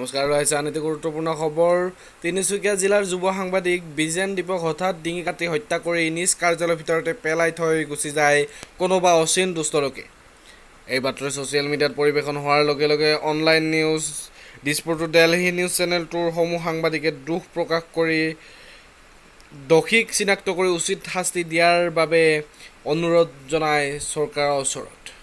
নমস্কাৰ আৰু আহিছে আন এটি গুৰুত্বপূৰ্ণ খবৰ তিনিচুকীয়া জিলাৰ যুৱ সাংবাদিক বিজেন দীপক হঠাৎ ডিঙি কাটি হত্যা কৰি নিজ কাৰ্যালয়ৰ ভিতৰতে পেলাই থৈ গুচি যায় কোনোবা অচিন দুষ্টলোকে এই বাতৰি ছ'চিয়েল মিডিয়াত পৰিৱেশন হোৱাৰ লগে লগে অনলাইন নিউজ দিছপুৰটো দেলহি নিউজ চেনেলটোৰ সমূহ সাংবাদিকে দুখ প্ৰকাশ কৰি দোষীক চিনাক্ত কৰি উচিত শাস্তি দিয়াৰ বাবে অনুৰোধ জনায় চৰকাৰৰ ওচৰত